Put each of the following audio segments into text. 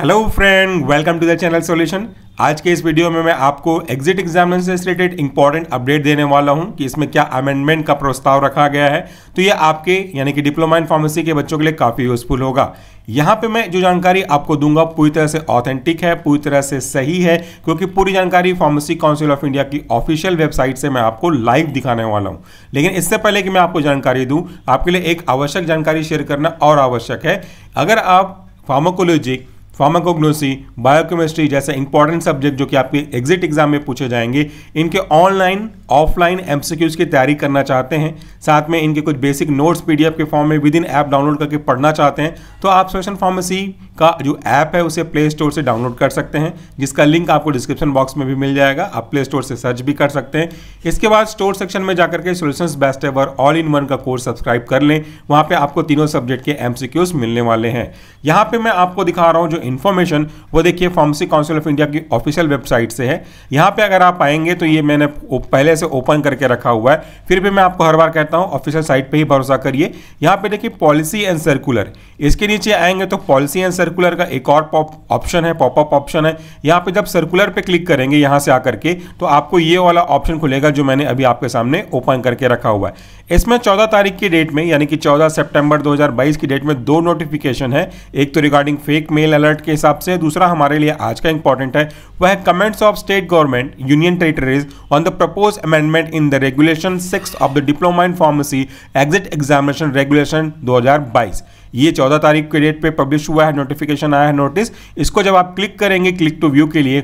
Hello friend welcome to the channel solution आज के इस वीडियो में मैं आपको एग्जिट एग्जाम से रिलेटेड इंपॉर्टेंट अपडेट देने वाला हूं कि इसमें क्या अमेंडमेंट का प्रस्ताव रखा गया है तो ये आपके यानी कि डिप्लोमा इन फार्मेसी के बच्चों के लिए काफ़ी यूजफुल होगा यहाँ पे मैं जो जानकारी आपको दूंगा पूरी तरह से ऑथेंटिक है पूरी तरह से सही है क्योंकि पूरी जानकारी फार्मेसी काउंसिल ऑफ इंडिया की ऑफिशियल वेबसाइट से मैं आपको लाइव दिखाने वाला हूँ लेकिन इससे पहले कि मैं आपको जानकारी दूँ आपके लिए एक आवश्यक जानकारी शेयर करना और आवश्यक है अगर आप फार्माकोलॉजी फार्माकोग्नोसी बायोकेमिस्ट्री जैसे इंपॉर्टेंट सब्जेक्ट जो कि आपके एग्जिट एग्जाम में पूछे जाएंगे इनके ऑनलाइन ऑफलाइन एम की तैयारी करना चाहते हैं साथ में इनके कुछ बेसिक नोट्स पी के फॉर्म में विद इन ऐप डाउनलोड करके पढ़ना चाहते हैं तो आप सोशन फार्मेसी का जो ऐप है उसे प्ले स्टोर से डाउनलोड कर सकते हैं जिसका लिंक आपको डिस्क्रिप्शन बॉक्स में भी मिल जाएगा आप प्ले स्टोर से सर्च भी कर सकते हैं इसके बाद स्टोर सेक्शन में जाकर के solution best ever all in one का कोर्स सब्सक्राइब कर लें वहाँ पर आपको तीनों सब्जेक्ट के एम मिलने वाले हैं यहाँ पर मैं आपको दिखा रहा हूँ जो इन्फॉर्मेशन वो देखिए फार्मेसी काउंसिल ऑफ इंडिया की ऑफिशियल वेबसाइट से है यहाँ पे अगर आप आएंगे तो ये मैंने पहले से ओपन करके रखा हुआ है फिर भी मैं आपको हर बार कहता हूँ ऑफिशियल साइट पर ही भरोसा करिए यहाँ पे देखिए पॉलिसी एंड सर्कुलर इसके नीचे आएंगे तो पॉलिसी एंड सर्कुलर का एक और ऑप्शन है पॉपअप ऑप्शन है यहाँ पर जब सर्कुलर पर क्लिक करेंगे यहाँ से आकर के तो आपको ये वाला ऑप्शन खुलेगा जो मैंने अभी आपके सामने ओपन करके रखा हुआ है इसमें 14 तारीख की डेट में यानी कि 14 सितंबर 2022 की डेट में दो नोटिफिकेशन है एक तो regarding fake mail alert format के हिसाब से दूसरा हमारे लिए आज का इंपॉर्टेंट है वह comments of state government union territories on the propose amendment in the regulation six of the diploma in pharmacy exit examination regulation 2022 ये 14 तारीख के डेट पे पब्लिश हुआ है नोटिफिकेशन आया है नोटिस इसको जब आप क्लिक करेंगे क्लिक टू व्यू के लिए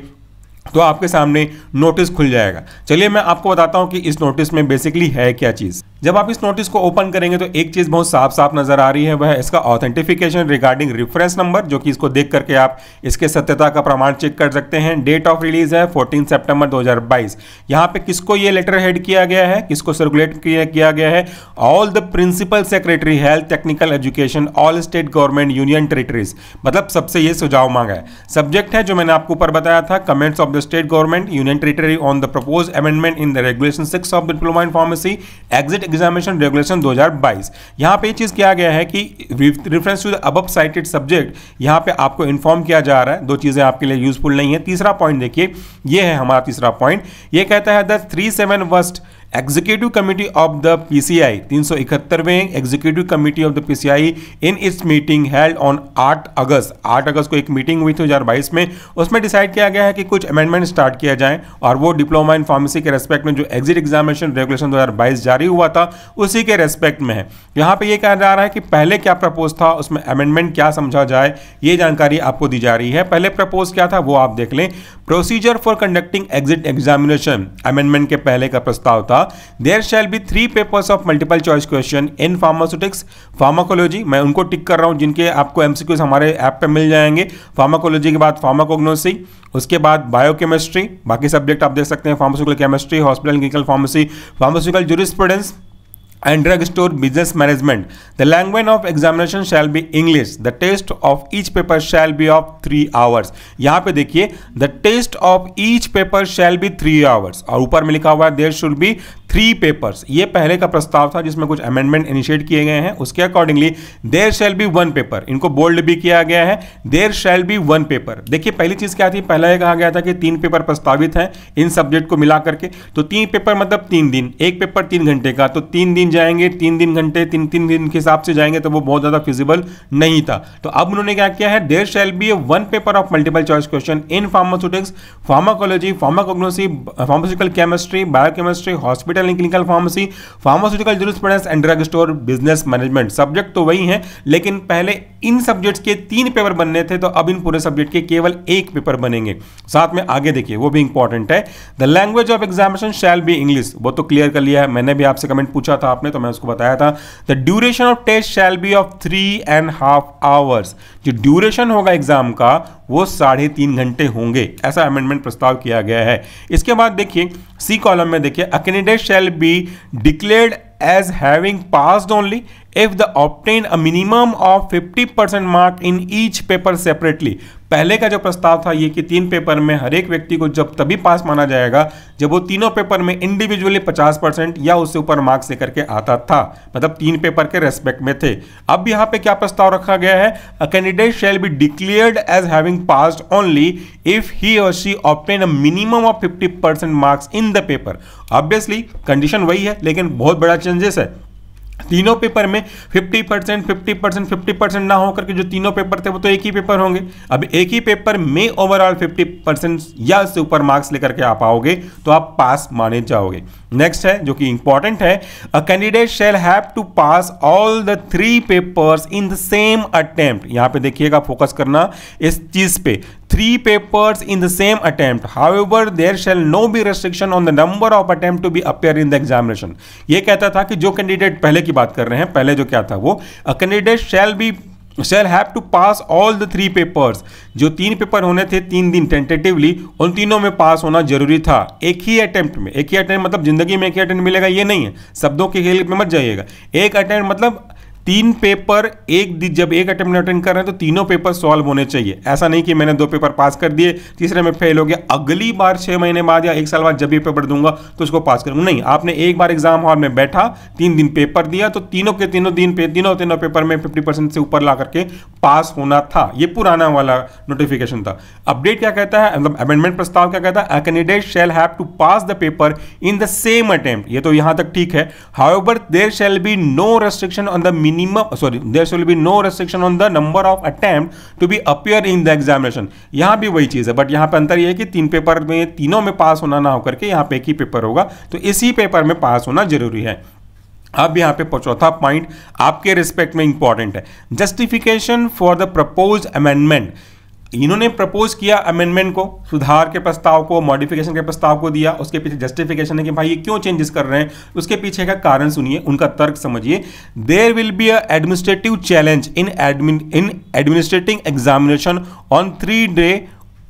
तो आपके सामने नोटिस खुल जाएगा चलिए मैं आपको बताता हूं कि इस नोटिस में बेसिकली है क्या चीज़ जब आप इस नोटिस को ओपन करेंगे तो एक चीज़ बहुत साफ साफ नज़र आ रही है वह इसका ऑथेंटिफिकेशन रिगार्डिंग रिफरेंस नंबर जो कि इसको देख करके आप इसके सत्यता का प्रमाण चेक कर सकते हैं डेट ऑफ रिलीज है 14 सितंबर 2022 यहां पे किसको ये लेटर हेड किया गया है किसको सर्कुलेट किया गया है all the principal secretary health technical education all state government union territories मतलब सबसे ये सुझाव मांगा है सब्जेक्ट है जो मैंने आपको ऊपर बताया था comments of the state government union territory on the propose amendment in the regulation six of diploma in pharmacy exit examination regulation 2022 यहाँ पे चीज़ किया गया है कि reference to the above cited subject यहाँ पे आपको इन्फॉर्म किया जा रहा है दो चीज़ें आपके लिए यूजफुल नहीं है तीसरा पॉइंट देखिए ये है हमारा तीसरा पॉइंट ये कहता है the three seven first executive committee of the PCI 371वें executive committee of the PCI in its meeting held on 8 August 8 अगस्त को एक मीटिंग हुई थी 2022 में उसमें डिसाइड किया गया है कि कुछ अमेंडमेंट स्टार्ट किया जाए और वो डिप्लोमा इन फार्मेसी के रेस्पेक्ट में जो एग्जिट एग्जामिनेशन रेगुलेशन बाईस जारी हुआ था उसी के रेस्पेक्ट में है यहाँ पर यह कहा जा रहा है कि पहले क्या प्रपोज था उसमें अमेंडमेंट क्या समझा जाए ये जानकारी आपको दी जा रही है पहले प्रपोज क्या था वो आप देख लें procedure for conducting exit examination amendment के पहले का प्रस्ताव था there shall be three papers of multiple choice question in pharmaceutics pharmacology मैं उनको टिक कर रहा हूँ जिनके आपको एमसीक्यूज हमारे ऐप पे मिल जाएंगे फार्माकोलॉजी के बाद फार्माकोग्नोसी उसके बाद बायोकेमिस्ट्री बाकी सब्जेक्ट आप देख सकते हैं pharmaceutical chemistry hospital clinical pharmacy pharmaceutical jurisprudence and drugstore business management. The language of examination shall be English. The test of each paper shall be of three hours. यहाँ पे देखिए the test of each paper shall be three hours. और ऊपर में लिखा हुआ है there should be three papers ये पहले का प्रस्ताव था जिसमें कुछ अमेंडमेंट इनिशिएट किए गए हैं उसके accordingly there shall be one paper इनको बोल्ड भी किया गया है there shall be one paper देखिए पहली चीज क्या थी पहला कहा गया था कि तीन पेपर प्रस्तावित हैं इन सब्जेक्ट को मिला करके तो तीन पेपर मतलब तीन दिन एक पेपर तीन घंटे का तो तीन दिन जाएंगे तीन दिन घंटे तीन तीन दिन के हिसाब से जाएंगे तो वो बहुत ज़्यादा फिजिबल नहीं था तो अब उन्होंने क्या किया है there shall be a one paper of multiple choice question in pharmaceutics pharmacology pharmacognosy pharmaceutical chemistry biochemistry hospital hospital and clinical pharmacy pharmaceutical jurisprudence and drug store business management subject तो वही है लेकिन पहले इन सब्जेक्ट्स के तीन paper बनने थे तो अब इन पूरे सब्जेक्ट के केवल एक पेपर बनेंगे साथ में आगे देखिए वो भी इंपॉर्टेंट है the language of examination shall be English वो तो क्लियर कर लिया है मैंने भी आपसे कमेंट पूछा था आपने तो मैं उसको बताया था the duration of test shall be of three and half hours जो ड्यूरेशन होगा एग्जाम का वो साढ़े तीन घंटे होंगे ऐसा अमेंडमेंट प्रस्ताव किया गया है इसके बाद देखिए सी कॉलम में देखिए a candidate shall be declared as having passed only if the uh a minimum of 50% mark in each paper separately पहले का जो प्रस्ताव था ये कि तीन पेपर में हर एक व्यक्ति को जब तभी पास माना जाएगा जब वो तीनों पेपर में इंडिविजुअली 50 परसेंट या उससे ऊपर मार्क्स लेकर के आता था मतलब तीन पेपर के रेस्पेक्ट में थे अब यहाँ पे क्या प्रस्ताव रखा गया है a candidate shall be declared as having passed only if he और she obtain a minimum of fifty marks in the paper obviously condition वही है लेकिन बहुत बड़ा चेंजेस है तीनों पेपर में 50 percent fifty percent fifty percent ना होकर के जो तीनों पेपर थे वो तो एक ही पेपर होंगे अब एक ही पेपर में ओवरऑल 50 परसेंट या उससे ऊपर मार्क्स लेकर के आप आओगे तो आप पास माने जाओगे नेक्स्ट है जो कि इंपॉर्टेंट है a candidate shall have to pass all the three papers in the same attempt यहां पे देखिएगा फोकस करना इस चीज पे three papers in the same attempt. However, there shall no be restriction on the number of attempt to be appear in the examination. ये कहता था कि जो कैंडिडेट पहले की बात कर रहे हैं पहले जो क्या था वो candidate shall be shall have to pass all the three papers जो तीन पेपर होने थे तीन दिन टेंटेटिवली उन तीनों में पास होना जरूरी था एक ही अटेम्प्ट में एक ही अटेम्प्ट मतलब जिंदगी में एक ही अटेम्प्ट मिलेगा ये नहीं है शब्दों के खेल में मत जाइएगा एक अटैम्प्ट मतलब तीन पेपर एक जब एक अटेम्प्ट अटेंड कर रहे हैं तो तीनों पेपर सॉल्व होने चाहिए ऐसा नहीं कि मैंने दो पेपर पास कर दिए तीसरे में फेल हो गया अगली बार छह महीने बाद या एक साल बाद जब भी पेपर दूंगा तो उसको पास करूंगा नहीं आपने एक बार एग्जाम हॉल में बैठा तीन दिन पेपर दिया तो तीनों के तीनों दिन पे तीनों तीनों पेपर में फिफ्टी से ऊपर ला करके पास होना था ये पुराना वाला नोटिफिकेशन था अपडेट क्या कहता है मतलब अमेंडमेंट प्रस्ताव क्या कहता है candidate shall have to pass the paper in the same attempt ये तो यहां तक ठीक है however there shall be no restriction on the minimum minimum sorry there shall be no restriction on the number of attempt to be appear in the examination यहाँ भी वही चीज़ है बट यहाँ पे अंतर यह है कि तीन पेपर में तीनों में पास होना ना होकर के यहाँ पे एक ही पेपर होगा तो इसी पेपर में पास होना जरूरी है अब यहाँ पे चौथा पॉइंट आपके रिस्पेक्ट में इंपॉर्टेंट है justification for the propose amendment इन्होंने प्रपोज किया अमेंडमेंट को सुधार के प्रस्ताव को मॉडिफिकेशन के प्रस्ताव को दिया उसके पीछे जस्टिफिकेशन है कि भाई ये क्यों चेंजेस कर रहे हैं उसके पीछे का कारण सुनिए उनका तर्क समझिए there will be a administrative challenge in in administrating examination on three day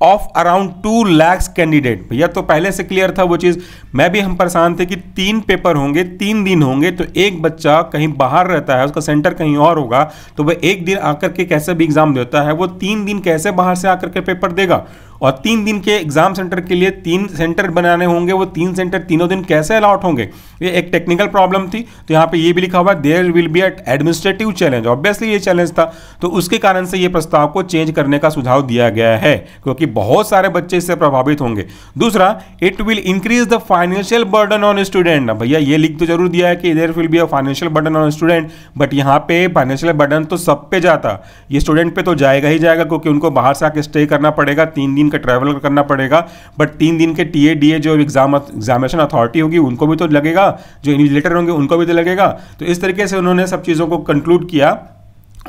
of around two lakhs candidate भैया तो पहले से क्लियर था वो चीज़ मैं भी हम परेशान थे कि तीन पेपर होंगे तीन दिन होंगे तो एक बच्चा कहीं बाहर रहता है उसका सेंटर कहीं और होगा तो वह एक दिन आकर के कैसे भी एग्ज़ाम देता है वो तीन दिन कैसे बाहर से आकर के पेपर देगा और तीन दिन के एग्जाम सेंटर के लिए तीन सेंटर बनाने होंगे वो तीन सेंटर तीनों दिन कैसे अलाउट होंगे ये एक टेक्निकल प्रॉब्लम थी तो यहाँ पे ये भी लिखा हुआ है there will be an administrative challenge obviously ये चैलेंज था तो उसके कारण से ये प्रस्ताव को चेंज करने का सुझाव दिया गया है क्योंकि बहुत सारे बच्चे इससे प्रभावित होंगे दूसरा it will increase the financial burden on student भैया ये लिख तो जरूर दिया है कि there will be a financial burden on student but यहाँ पे फाइनेंशियल बर्डन तो सब पे जाता ये स्टूडेंट पे तो जाएगा ही जाएगा क्योंकि उनको बाहर से आके स्टे करना पड़ेगा तीन दिन दिन का ट्रैवल करना पड़ेगा बट तीन दिन के टी ए डी ए जो एग्जाम एग्जामिनेशन अथॉरिटी होगी उनको भी तो लगेगा जो इन्विजिलेटर होंगे उनको भी तो लगेगा तो इस तरीके से उन्होंने सब चीज़ों को कंक्लूड किया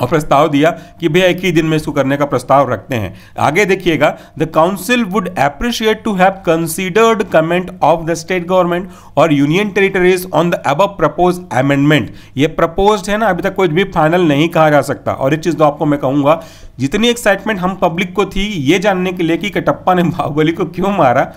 और प्रस्ताव दिया कि भैया एक ही दिन में इसको करने का प्रस्ताव रखते हैं आगे देखिएगा the council would appreciate to have considered comment of the state government और union territories on the above propose amendment ये प्रपोज है ना अभी तक कुछ भी फाइनल नहीं कहा जा सकता और एक चीज़ तो आपको मैं कहूंगा जितनी एक्साइटमेंट हम पब्लिक को थी ये जानने के लिए कि कटप्पा ने बाहुबली को क्यों मारा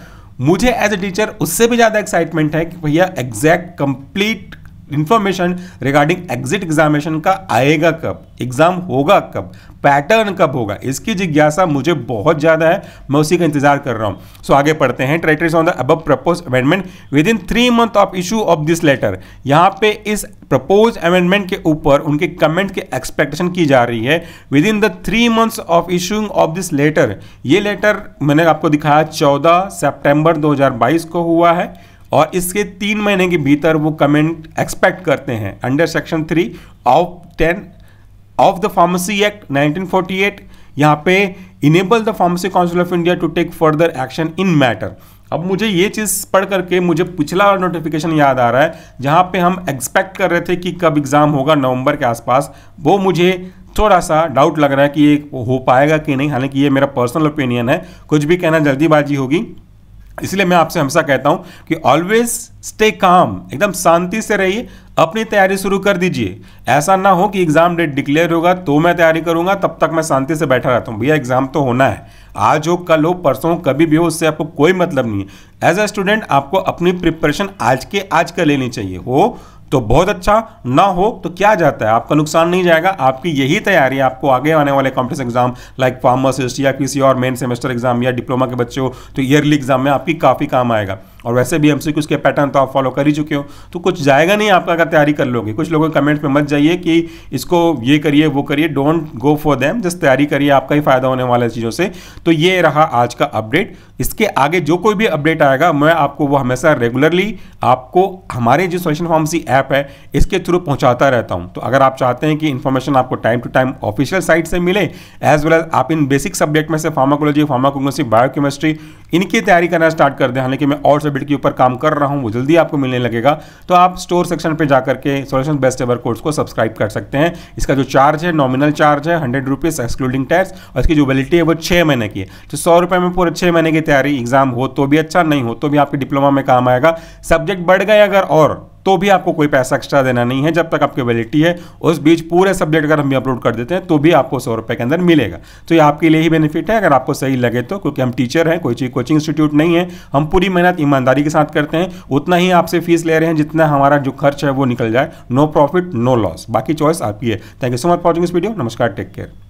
मुझे एज ए टीचर उससे भी ज़्यादा एक्साइटमेंट है कि भैया exact complete information regarding exit examination का आएगा कब एग्जाम होगा कब पैटर्न कब होगा इसकी जिज्ञासा मुझे बहुत ज़्यादा है मैं उसी का इंतजार कर रहा हूं सो so, आगे पढ़ते हैं territories on the above propose amendment within three month of issue of this letter यहां पे इस प्रपोज अमेंडमेंट के ऊपर उनके कमेंट की एक्सपेक्टेशन की जा रही है with in the three months of issuing of this letter ये लेटर मैंने आपको दिखाया 14 सितंबर 2022 को हुआ है और इसके तीन महीने के भीतर वो कमेंट एक्सपेक्ट करते हैं under section three of ten of the pharmacy act 1948 यहाँ पे enable the pharmacy council of India to take further action in matter अब मुझे ये चीज़ पढ़ करके मुझे पिछला नोटिफिकेशन याद आ रहा है जहाँ पे हम एक्सपेक्ट कर रहे थे कि कब एग्ज़ाम होगा नवंबर के आसपास वो मुझे थोड़ा सा डाउट लग रहा है कि ये हो पाएगा कि नहीं हालांकि ये मेरा पर्सनल ओपिनियन है कुछ भी कहना जल्दीबाजी होगी इसलिए मैं आपसे हमेशा कहता हूं कि ऑलवेज स्टे काम एकदम शांति से रहिए अपनी तैयारी शुरू कर दीजिए ऐसा ना हो कि एग्जाम डेट डिक्लेयर होगा तो मैं तैयारी करूंगा तब तक मैं शांति से बैठा रहता हूं भैया एग्जाम तो होना है आज हो कल हो परसों कभी भी हो उससे आपको कोई मतलब नहीं है एज अ स्टूडेंट आपको अपनी प्रिपरेशन आज के आज कर लेनी चाहिए हो तो बहुत अच्छा ना हो तो क्या जाता है आपका नुकसान नहीं जाएगा आपकी यही तैयारी आपको आगे आने वाले कॉम्पिटेशन एग्जाम लाइक फार्मासिस्ट या किसी और मेन सेमेस्टर एग्जाम या डिप्लोमा के बच्चे हो तो ईयरली एग्जाम में आपकी काफ़ी काम आएगा और वैसे भी एमसीक्यूज के पैटर्न तो आप फॉलो कर ही चुके हो तो कुछ जाएगा नहीं आपका अगर तैयारी कर लोगे कुछ लोगों के कमेंट्स में मत जाइए कि इसको ये करिए वो करिए don't go for them just तैयारी करिए आपका ही फायदा होने वाला चीज़ों से तो ये रहा आज का अपडेट इसके आगे जो कोई भी अपडेट आएगा मैं आपको वो हमेशा रेगुलरली आपको हमारे जो सोल्यूशन फार्मसी ऐप है इसके थ्रू पहुँचाता रहता हूँ तो अगर आप चाहते हैं कि इन्फॉर्मेशन आपको time to time official site से मिले एज वेल एज आप इन बेसिक सब्जेक्ट में से फार्माकोलॉजी फार्माकोग्नोसी बायोकेमिस्ट्री इनकी तैयारी करना स्टार्ट कर दें हालांकि मैं और सौ के ऊपर काम कर रहा हूँ वो जल्दी आपको मिलने लगेगा तो आप स्टोर सेक्शन पर जाकर के सोल्यूशन बेस्ट एवर कोर्स को सब्सक्राइब कर सकते हैं इसका जो चार्ज है नॉमिनल चार्ज है हंड्रेड रुपीज़ एक्सक्लूडिंग टैक्स और इसकी जो वैलिटी है वो छः महीने की है तो सौ रुपये में पूरे छः महीने की तैयारी एग्जाम हो तो भी अच्छा नहीं हो तो भी आपके डिप्लोमा में काम आएगा सब्जेक्ट बढ़ गए अगर और तो भी आपको कोई पैसा एक्स्ट्रा देना नहीं है जब तक आपकी वैलिडिटी है उस बीच पूरे सब्जेक्ट अगर हम अपलोड कर देते हैं तो भी आपको सौ रुपये के अंदर मिलेगा तो ये आपके लिए ही बेनिफिट है अगर आपको सही लगे तो क्योंकि हम टीचर हैं कोई चीज कोचिंग इंस्टीट्यूट नहीं है हम पूरी मेहनत ईमानदारी के साथ करते हैं उतना ही आपसे फीस ले रहे हैं जितना हमारा जो खर्च है वो निकल जाए नो प्रॉफिट नो लॉस बाकी चॉइस आपकी है thank you so much for watching इस वीडियो नमस्कार टेक केयर